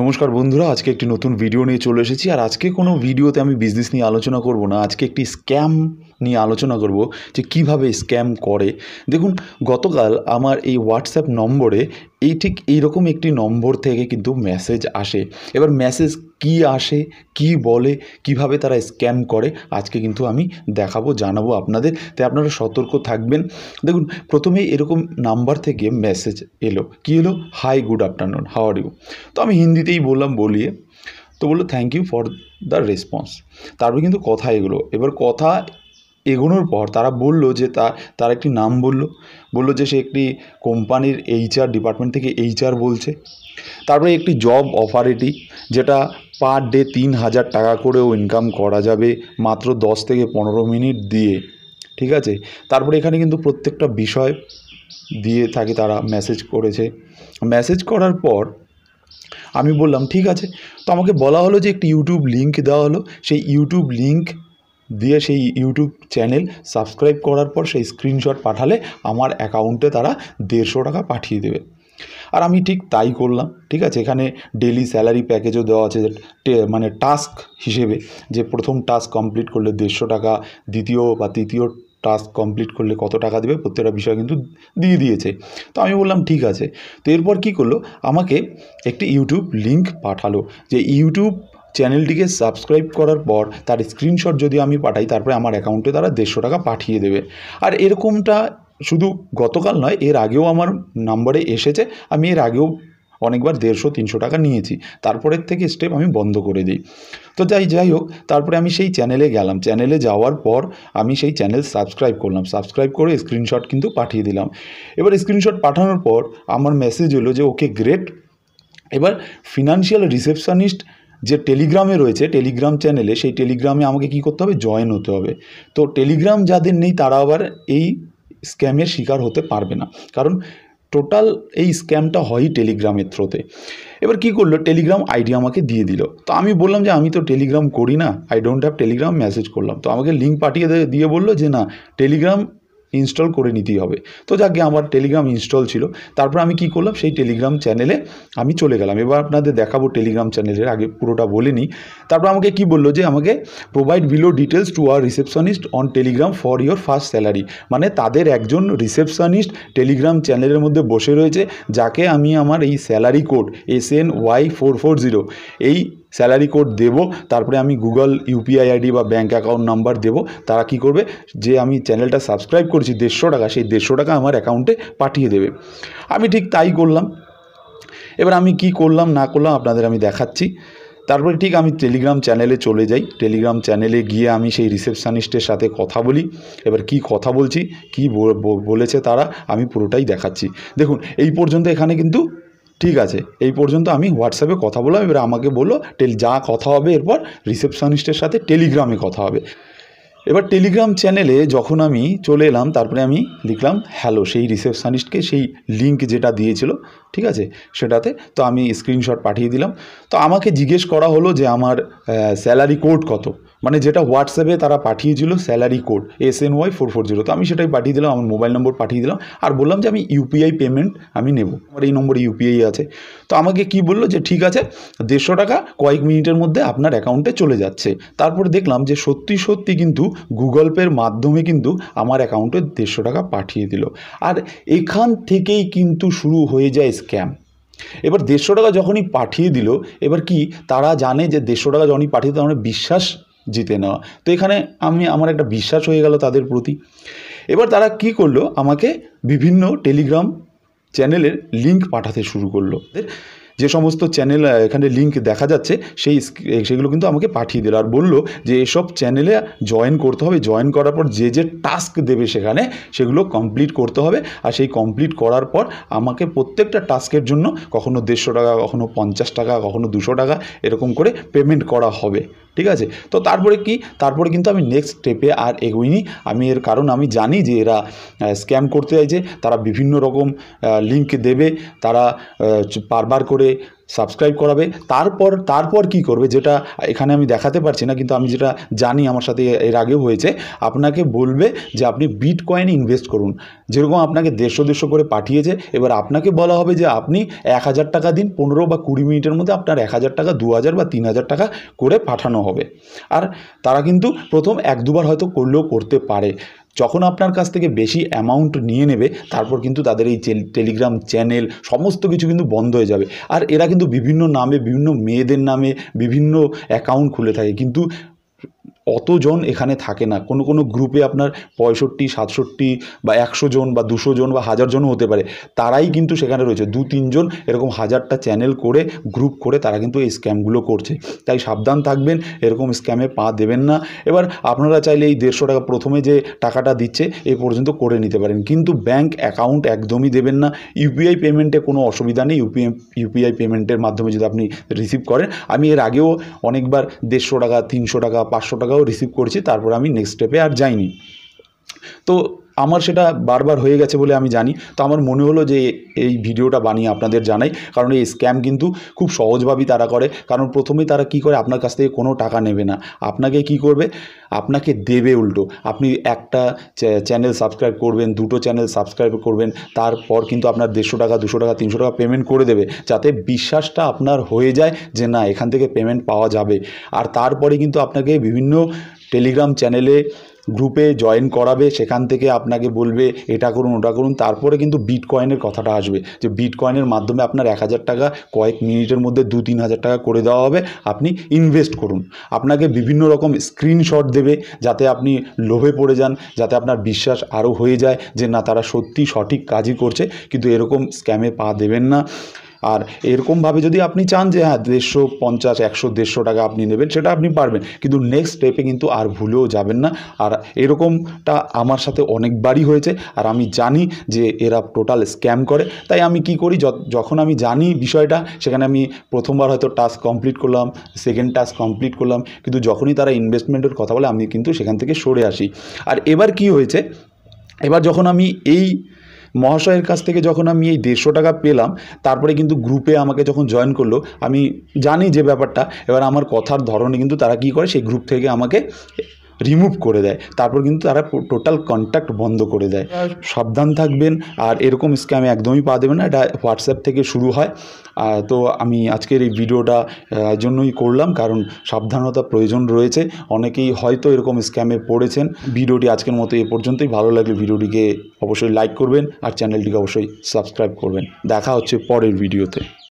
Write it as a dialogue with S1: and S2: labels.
S1: নমস্কার বন্ধুরা আজকে একটি নতুন ভিডিও নিয়ে চলে এসেছি আর আজকে কোনো ভিডিওতে আমি বিজনেস নিয়ে আলোচনা করব না আজকে একটি স্ক্যাম নিয়ে আলোচনা করব যে কিভাবে স্ক্যাম করে দেখুন গতকাল আমার এই হোয়াটসঅ্যাপ নম্বরে এই ঠিক এইরকম একটি নম্বর থেকে কিন্তু মেসেজ আসে এবার মেসেজ কি আসে কি বলে কিভাবে তারা স্ক্যাম করে আজকে কিন্তু আমি দেখাবো জানাবো আপনাদের তাই আপনারা সতর্ক থাকবেন দেখুন প্রথমেই এরকম নাম্বার থেকে মেসেজ এলো কি এলো hi good afternoon how are you আমি হিন্দিতেই বললাম বলিয়ে তো বললো thank you for the response তারপরে কিন্তু কথা এগুলো এবার কথা এগোনোর পর তারা বলল যে তা তার একটি নাম বলল বলল যে সে একটি কোম্পানির এইচআর ডিপার্টমেন্ট থেকে এইচআর বলছে তারপরে একটি জব অফার এটি যেটা পার ডে তিন হাজার টাকা করেও ইনকাম করা যাবে মাত্র দশ থেকে পনেরো মিনিট দিয়ে ঠিক আছে তারপরে এখানে কিন্তু প্রত্যেকটা বিষয় দিয়ে থাকে তারা মেসেজ করেছে মেসেজ করার পর আমি বললাম ঠিক আছে তো আমাকে বলা হলো যে একটি ইউটিউব লিঙ্ক দেওয়া হলো সেই ইউটিউব লিঙ্ক দিয়ে সেই ইউটিউব চ্যানেল সাবস্ক্রাইব করার পর সেই স্ক্রিনশট পাঠালে আমার অ্যাকাউন্টে তারা দেড়শো টাকা পাঠিয়ে দেবে আর আমি ঠিক তাই করলাম ঠিক আছে এখানে ডেলি স্যালারি প্যাকেজও দেওয়া আছে মানে টাস্ক হিসেবে যে প্রথম টাস্ক কমপ্লিট করলে দেড়শো টাকা দ্বিতীয় বা তৃতীয় টাস্ক কমপ্লিট করলে কত টাকা দেবে প্রত্যেকটা বিষয় কিন্তু দিয়ে দিয়েছে তো আমি বললাম ঠিক আছে তো এরপর কী করলো আমাকে একটি ইউটিউব লিঙ্ক পাঠালো যে ইউটিউব চ্যানেলটিকে সাবস্ক্রাইব করার পর তার স্ক্রিনশট যদি আমি পাঠাই তারপরে আমার অ্যাকাউন্টে তারা দেড়শো টাকা পাঠিয়ে দেবে আর এরকমটা শুধু গতকাল নয় এর আগেও আমার নাম্বারে এসেছে আমি এর আগেও অনেকবার দেড়শো তিনশো টাকা নিয়েছি তারপরের থেকে স্টেপ আমি বন্ধ করে দিই তো যাই যাই হোক তারপরে আমি সেই চ্যানেলে গেলাম চ্যানেলে যাওয়ার পর আমি সেই চ্যানেল সাবস্ক্রাইব করলাম সাবস্ক্রাইব করে স্ক্রিনশট কিন্তু পাঠিয়ে দিলাম এবার স্ক্রিনশট পাঠানোর পর আমার মেসেজ হলো যে ওকে গ্রেট এবার ফিনান্সিয়াল রিসেপশনিস্ট যে টেলিগ্রামে রয়েছে টেলিগ্রাম চ্যানেলে সেই টেলিগ্রামে আমাকে কি করতে হবে জয়েন হতে হবে তো টেলিগ্রাম যাদের নেই তারা আবার এই স্ক্যামের শিকার হতে পারবে না কারণ টোটাল এই স্ক্যামটা হয়ই টেলিগ্রামের থ্রোতে এবার কি করলো টেলিগ্রাম আইডি আমাকে দিয়ে দিল তো আমি বললাম যে আমি তো টেলিগ্রাম করি না I don't have Telegram message করলাম তো আমাকে লিঙ্ক পাঠিয়ে দিয়ে বললো যে না টেলিগ্রাম ইনস্টল করে নিতেই হবে তো যাকে আমার টেলিগ্রাম ইনস্টল ছিল তারপর আমি কি করলাম সেই টেলিগ্রাম চ্যানেলে আমি চলে গেলাম এবার আপনাদের দেখাবো টেলিগ্রাম চ্যানেলের আগে পুরোটা বলে নিই তারপর আমাকে কি বললো যে আমাকে provide below details to our receptionist on Telegram for your first salary মানে তাদের একজন রিসেপশনিস্ট টেলিগ্রাম চ্যানেলের মধ্যে বসে রয়েছে যাকে আমি আমার এই salary code S N Y four four zero এই স্যালারি কোড দেব তারপরে আমি গুগল ইউপিআই আইডি বা ব্যাঙ্ক অ্যাকাউন্ট নাম্বার দেব তারা কি করবে যে আমি চ্যানেলটা সাবস্ক্রাইব করেছি দেড়শো টাকা সেই দেড়শো টাকা আমার অ্যাকাউন্টে পাঠিয়ে দেবে আমি ঠিক তাই করলাম এবার আমি কি করলাম না করলাম আপনাদের আমি দেখাচ্ছি তারপরে ঠিক আমি টেলিগ্রাম চ্যানেলে চলে যাই টেলিগ্রাম চ্যানেলে গিয়ে আমি সেই রিসেপশানিস্টের সাথে কথা বলি এবার কি কথা বলছি কি বলেছে তারা আমি পুরোটাই দেখাচ্ছি দেখুন এই পর্যন্ত এখানে কিন্তু ঠিক আছে এই পর্যন্ত আমি হোয়াটসঅ্যাপে কথা বললাম এবার আমাকে বলো টেল যা কথা হবে এরপর রিসেপশনিস্টের সাথে টেলিগ্রামে কথা হবে এবার টেলিগ্রাম চ্যানেলে যখন আমি চলে এলাম তারপরে আমি লিখলাম হ্যালো সেই রিসেপশনিস্টকে সেই লিঙ্ক যেটা দিয়েছিল ঠিক আছে সেটাতে তো আমি স্ক্রিনশট পাঠিয়ে দিলাম তো আমাকে জিজ্ঞেস করা হলো যে আমার স্যালারি কোড কত মানে যেটা হোয়াটসঅ্যাপে তারা পাঠিয়েছিল salary code S N Y four four zero তো আমি সেটাই পাঠিয়ে দিলাম আমার মোবাইল নম্বর পাঠিয়ে দিলাম আর বললাম যে আমি ইউপিআই পেমেন্ট আমি নেব আমার এই নম্বরে ইউপিআই আছে তো আমাকে কি বললো যে ঠিক আছে দেড়শো টাকা কয়েক মিনিটের মধ্যে আপনার অ্যাকাউন্টে চলে যাচ্ছে তারপর দেখলাম যে সত্যি সত্যি কিন্তু গুগল পের মাধ্যমে কিন্তু আমার অ্যাকাউন্টে দেড়শো টাকা পাঠিয়ে দিল আর এখান থেকেই কিন্তু শুরু হয়ে যায় স্ক্যাম এবার দেড়শো টাকা যখনই পাঠিয়ে দিল এবার কি তারা জানে যে দেড়শো টাকা যখনই পাঠিয়ে দেওয়া মানে আমরা বিশ্বাস জিতে নেওয়া তো এখানে আমি আমার একটা বিশ্বাস হয়ে গেল তাদের প্রতি এবার তারা কি করলো আমাকে বিভিন্ন টেলিগ্রাম চ্যানেলের লিঙ্ক পাঠাতে শুরু করলো যে সমস্ত চ্যানেল এখানে লিঙ্ক দেখা যাচ্ছে সেই সেগুলো কিন্তু আমাকে পাঠিয়ে দিল আর বললো যে এসব চ্যানেলে জয়েন করতে হবে জয়েন করার পর যে যে টাস্ক দেবে সেখানে সেগুলো কমপ্লিট করতে হবে আর সেই কমপ্লিট করার পর আমাকে প্রত্যেকটা টাস্কের জন্য কখনো দেড়শো টাকা কখনো পঞ্চাশ টাকা কখনো দুশো টাকা এরকম করে পেমেন্ট করা হবে ঠিক আছে তো তারপরে কি তারপরে কিন্তু আমি নেক্সট স্টেপে আর এগোইনি আমি এর কারণ আমি জানি যে এরা স্ক্যাম করতে চাইছে তারা বিভিন্ন রকম লিঙ্ক দেবে তারা বারবার করে সাবস্ক্রাইব করাবে তারপর তারপর কি করবে যেটা এখানে আমি দেখাতে পারছি না কিন্তু আমি যেটা জানি আমার সাথে এর আগেও হয়েছে আপনাকে বলবে যে আপনি বিট কয়েন ইনভেস্ট করুন যেরকম আপনাকে দেড়শো দেড়শো করে পাঠিয়েছে এবার আপনাকে বলা হবে যে আপনি এক হাজার টাকা দিন পনেরো বা কুড়ি মিনিটের মধ্যে আপনার এক হাজার টাকা দু হাজার বা তিন হাজার টাকা করে পাঠানো হবে আর তারা কিন্তু প্রথম এক দুবার হয়তো করলেও করতে পারে যখন আপনার কাছ থেকে বেশি অ্যামাউন্ট নিয়ে নেবে তারপর কিন্তু তাদের এই টেলিগ্রাম চ্যানেল সমস্ত কিছু কিন্তু বন্ধ হয়ে যাবে আর এরা কিন্তু বিভিন্ন নামে বিভিন্ন মেয়েদের নামে বিভিন্ন অ্যাকাউন্ট খুলে থাকে কিন্তু অতজন এখানে থাকে না কোনো কোনো গ্রুপে আপনার পঁয়ষট্টি সাতষট্টি বা একশো জন বা দুশো জন বা হাজার জনও হতে পারে তারাই কিন্তু সেখানে রয়েছে দু তিনজন এরকম হাজারটা চ্যানেল করে গ্রুপ করে তারা কিন্তু এই স্ক্যামগুলো করছে তাই সাবধান থাকবেন এরকম স্ক্যামে পা দেবেন না এবার আপনারা চাইলে এই দেড়শো টাকা প্রথমে যে টাকাটা দিচ্ছে এ পর্যন্ত করে নিতে পারেন কিন্তু ব্যাংক অ্যাকাউন্ট একদমই দেবেন না ইউপিআই পেমেন্টে কোনো অসুবিধা নেই ইউপিআই ইউপিআই পেমেন্টের মাধ্যমে যদি আপনি রিসিভ করেন আমি এর আগেও অনেকবার দেড়শো টাকা তিনশো টাকা পাঁচশো টাকা वो रिसीव करची তারপর আমি নেক্সট স্টেপে আর যাইনি তো আমার সেটা বারবার হয়ে গেছে বলে আমি জানি তো আমার মনে হলো যে এই ভিডিওটা বানিয়ে আপনাদের জানাই কারণ এই স্ক্যাম কিন্তু খুব সহজভাবেই তারা করে কারণ প্রথমেই তারা কি করে আপনার কাছ থেকে কোনো টাকা নেবে না আপনাকে কি করবে আপনাকে দেবে উল্টো আপনি একটা চ্যানেল সাবস্ক্রাইব করবেন দুটো চ্যানেল সাবস্ক্রাইব করবেন তারপর কিন্তু আপনার দেড়শো টাকা দুশো টাকা তিনশো টাকা পেমেন্ট করে দেবে যাতে বিশ্বাসটা আপনার হয়ে যায় যে না এখান থেকে পেমেন্ট পাওয়া যাবে আর তারপরে কিন্তু আপনাকে বিভিন্ন টেলিগ্রাম চ্যানেলে গ্রুপে জয়েন করাবে সেখান থেকে আপনাকে বলবে এটা করুন ওটা করুন তারপরে কিন্তু বিট কয়েনের কথাটা আসবে যে বিট কয়েনের মাধ্যমে আপনার এক হাজার টাকা কয়েক মিনিটের মধ্যে দু তিন হাজার টাকা করে দেওয়া হবে আপনি ইনভেস্ট করুন আপনাকে বিভিন্ন রকম স্ক্রিনশট দেবে যাতে আপনি লোভে পড়ে যান যাতে আপনার বিশ্বাস আরও হয়ে যায় যে না তারা সত্যি সঠিক কাজই করছে কিন্তু এরকম স্ক্যামে পা দেবেন না আর এরকমভাবে যদি আপনি চান যে হ্যাঁ দেড়শো পঞ্চাশ একশো দেড়শো টাকা আপনি নেবেন সেটা আপনি পারবেন কিন্তু নেক্সট স্টেপে কিন্তু আর ভুলেও যাবেন না আর এরকমটা আমার সাথে অনেকবারই হয়েছে আর আমি জানি যে এরা টোটাল স্ক্যাম করে তাই আমি কি করি যখন আমি জানি বিষয়টা সেখানে আমি প্রথমবার হয়তো টাস্ক কমপ্লিট করলাম সেকেন্ড টাস্ক কমপ্লিট করলাম কিন্তু যখনই তারা ইনভেস্টমেন্টের কথা বলে আমি কিন্তু সেখান থেকে সরে আসি আর এবার কি হয়েছে এবার যখন আমি এই মহাশয়ের কাছ থেকে যখন আমি এই দেড়শো টাকা পেলাম তারপরে কিন্তু গ্রুপে আমাকে যখন জয়েন করলো আমি জানি যে ব্যাপারটা এবার আমার কথার ধরনে কিন্তু তারা কি করে সেই গ্রুপ থেকে আমাকে রিমুভ করে দেয় তারপর কিন্তু তারা টোটাল কন্ট্যাক্ট বন্ধ করে দেয় সাবধান থাকবেন আর এরকম স্ক্যামে একদমই পা দেবেন না এটা হোয়াটসঅ্যাপ থেকে শুরু হয় তো আমি আজকের এই ভিডিওটা জন্যই করলাম কারণ সাবধানতা প্রয়োজন রয়েছে অনেকেই হয়তো এরকম স্ক্যামে পড়েছেন ভিডিওটি আজকের মতো এ পর্যন্তই ভালো লাগলে ভিডিওটিকে অবশ্যই লাইক করবেন আর চ্যানেলটিকে অবশ্যই সাবস্ক্রাইব করবেন দেখা হচ্ছে পরের ভিডিওতে